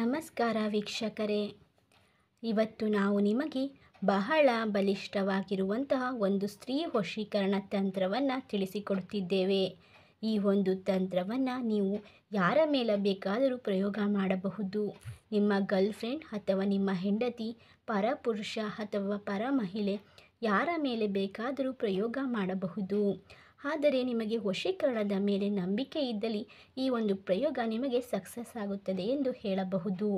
ನಮಸ್ಕಾರ ವೀಕ್ಷಕರೇ ಇವತ್ತು ನಾವು ನಿಮಗೆ ಬಹಳ ಬಲಿಷ್ಠವಾಗಿರುವಂತಹ ಒಂದು ಸ್ತ್ರೀ ವಶೀಕರಣ ತಂತ್ರವನ್ನು ತಿಳಿಸಿಕೊಡುತ್ತಿದ್ದೇವೆ ಈ ಒಂದು ತಂತ್ರವನ್ನು ನೀವು ಯಾರ ಮೇಲೆ ಬೇಕಾದರೂ ಪ್ರಯೋಗ ಮಾಡಬಹುದು ನಿಮ್ಮ ಗರ್ಲ್ಫ್ರೆಂಡ್ ಅಥವಾ ನಿಮ್ಮ ಹೆಂಡತಿ ಪರಪುರುಷ ಅಥವಾ ಪರ ಮಹಿಳೆ ಯಾರ ಮೇಲೆ ಬೇಕಾದರೂ ಪ್ರಯೋಗ ಮಾಡಬಹುದು ಆದರೆ ನಿಮಗೆ ವಶೀಕರಣದ ಮೇಲೆ ನಂಬಿಕೆ ಇದ್ದಲ್ಲಿ ಈ ಒಂದು ಪ್ರಯೋಗ ನಿಮಗೆ ಸಕ್ಸಸ್ ಆಗುತ್ತದೆ ಎಂದು ಹೇಳಬಹುದು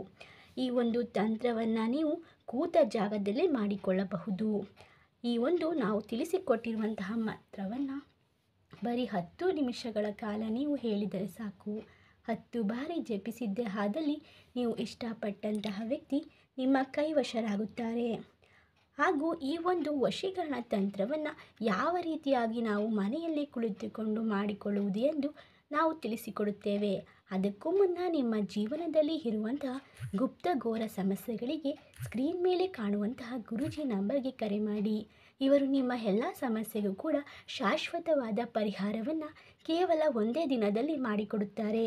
ಈ ಒಂದು ತಂತ್ರವನ್ನು ನೀವು ಕೂತ ಜಾಗದಲ್ಲೇ ಮಾಡಿಕೊಳ್ಳಬಹುದು ಈ ಒಂದು ನಾವು ತಿಳಿಸಿಕೊಟ್ಟಿರುವಂತಹ ಮಂತ್ರವನ್ನು ಬರೀ ಹತ್ತು ನಿಮಿಷಗಳ ಕಾಲ ನೀವು ಹೇಳಿದರೆ ಸಾಕು ಹತ್ತು ಬಾರಿ ಜಪಿಸಿದ್ದೇ ಆದಲ್ಲಿ ನೀವು ಇಷ್ಟಪಟ್ಟಂತಹ ವ್ಯಕ್ತಿ ನಿಮ್ಮ ಕೈವಶರಾಗುತ್ತಾರೆ ಹಾಗೂ ಈ ಒಂದು ವಶೀಕರಣ ತಂತ್ರವನ್ನು ಯಾವ ರೀತಿಯಾಗಿ ನಾವು ಮನೆಯಲ್ಲೇ ಕುಳಿತುಕೊಂಡು ಮಾಡಿಕೊಳ್ಳುವುದು ಎಂದು ನಾವು ತಿಳಿಸಿಕೊಡುತ್ತೇವೆ ಅದಕ್ಕೂ ಮುನ್ನ ನಿಮ್ಮ ಜೀವನದಲ್ಲಿ ಇರುವಂತಹ ಗುಪ್ತ ಘೋರ ಸಮಸ್ಯೆಗಳಿಗೆ ಸ್ಕ್ರೀನ್ ಮೇಲೆ ಕಾಣುವಂತಹ ಗುರುಜಿ ನಂಬರ್ಗೆ ಕರೆ ಮಾಡಿ ಇವರು ನಿಮ್ಮ ಎಲ್ಲ ಸಮಸ್ಯೆಗೂ ಕೂಡ ಶಾಶ್ವತವಾದ ಪರಿಹಾರವನ್ನು ಕೇವಲ ಒಂದೇ ದಿನದಲ್ಲಿ ಮಾಡಿಕೊಡುತ್ತಾರೆ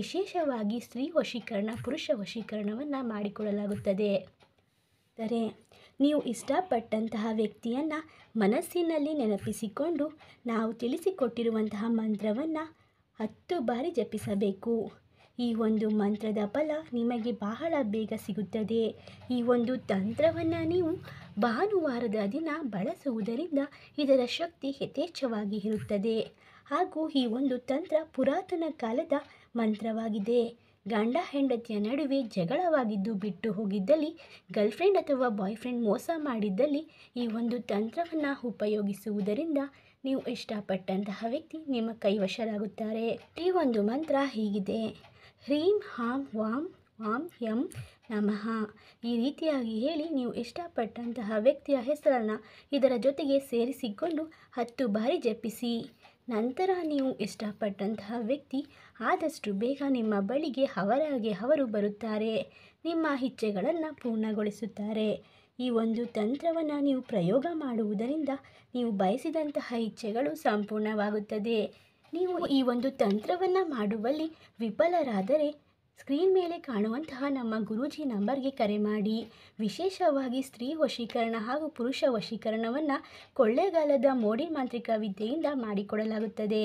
ವಿಶೇಷವಾಗಿ ಸ್ತ್ರೀ ವಶೀಕರಣ ಪುರುಷ ವಶೀಕರಣವನ್ನು ಮಾಡಿಕೊಡಲಾಗುತ್ತದೆ ಸರಿ ನೀವು ಇಷ್ಟಪಟ್ಟಂತಹ ವ್ಯಕ್ತಿಯನ್ನು ಮನಸ್ಸಿನಲ್ಲಿ ನೆನಪಿಸಿಕೊಂಡು ನಾವು ತಿಳಿಸಿಕೊಟ್ಟಿರುವಂತಹ ಮಂತ್ರವನ್ನು ಹತ್ತು ಬಾರಿ ಜಪಿಸಬೇಕು ಈ ಒಂದು ಮಂತ್ರದ ಫಲ ನಿಮಗೆ ಬಹಳ ಬೇಗ ಸಿಗುತ್ತದೆ ಈ ಒಂದು ತಂತ್ರವನ್ನು ನೀವು ಭಾನುವಾರದ ದಿನ ಬಳಸುವುದರಿಂದ ಇದರ ಶಕ್ತಿ ಯಥೇಚ್ಛವಾಗಿ ಇರುತ್ತದೆ ಹಾಗೂ ಈ ಒಂದು ತಂತ್ರ ಪುರಾತನ ಕಾಲದ ಮಂತ್ರವಾಗಿದೆ ಗಂಡ ಹೆಂಡತಿಯ ನಡುವೆ ಜಗಳವಾಗಿದ್ದು ಬಿಟ್ಟು ಹೋಗಿದ್ದಲ್ಲಿ ಗರ್ಲ್ಫ್ರೆಂಡ್ ಅಥವಾ ಬಾಯ್ಫ್ರೆಂಡ್ ಮೋಸ ಮಾಡಿದ್ದಲ್ಲಿ ಈ ಒಂದು ತಂತ್ರವನ್ನು ಉಪಯೋಗಿಸುವುದರಿಂದ ನೀವು ಇಷ್ಟಪಟ್ಟಂತಹ ವ್ಯಕ್ತಿ ನಿಮ್ಮ ಕೈವಶರಾಗುತ್ತಾರೆ ಈ ಒಂದು ಮಂತ್ರ ಹೀಗಿದೆ ಹ್ರೀಂ ಹಾಂ ವಾಂ ವಾಮ್ ಯಂ ನಮಃ ಈ ರೀತಿಯಾಗಿ ಹೇಳಿ ನೀವು ಇಷ್ಟಪಟ್ಟಂತಹ ವ್ಯಕ್ತಿಯ ಹೆಸರನ್ನು ಇದರ ಜೊತೆಗೆ ಸೇರಿಸಿಕೊಂಡು ಹತ್ತು ಬಾರಿ ಜಪಿಸಿ ನಂತರ ನೀವು ಇಷ್ಟಪಟ್ಟಂತಹ ವ್ಯಕ್ತಿ ಆದಷ್ಟು ಬೇಗ ನಿಮ್ಮ ಬಳಿಗೆ ಅವರಾಗಿ ಅವರು ಬರುತ್ತಾರೆ ನಿಮ್ಮ ಇಚ್ಛೆಗಳನ್ನು ಪೂರ್ಣಗೊಳಿಸುತ್ತಾರೆ ಈ ಒಂದು ತಂತ್ರವನ್ನು ನೀವು ಪ್ರಯೋಗ ಮಾಡುವುದರಿಂದ ನೀವು ಬಯಸಿದಂತಹ ಇಚ್ಛೆಗಳು ಸಂಪೂರ್ಣವಾಗುತ್ತದೆ ನೀವು ಈ ಒಂದು ತಂತ್ರವನ್ನು ಮಾಡುವಲ್ಲಿ ವಿಫಲರಾದರೆ ಸ್ಕ್ರೀನ್ ಮೇಲೆ ಕಾಣುವಂತಹ ನಮ್ಮ ಗುರೂಜಿ ನಂಬರ್ಗೆ ಕರೆ ಮಾಡಿ ವಿಶೇಷವಾಗಿ ಸ್ತ್ರೀ ವಶೀಕರಣ ಹಾಗೂ ಪುರುಷ ವಶೀಕರಣವನ್ನು ಕೊಳ್ಳೆಗಾಲದ ಮೋಡಿ ಮಾಂತ್ರಿಕ ವಿದ್ಯೆಯಿಂದ ಮಾಡಿಕೊಡಲಾಗುತ್ತದೆ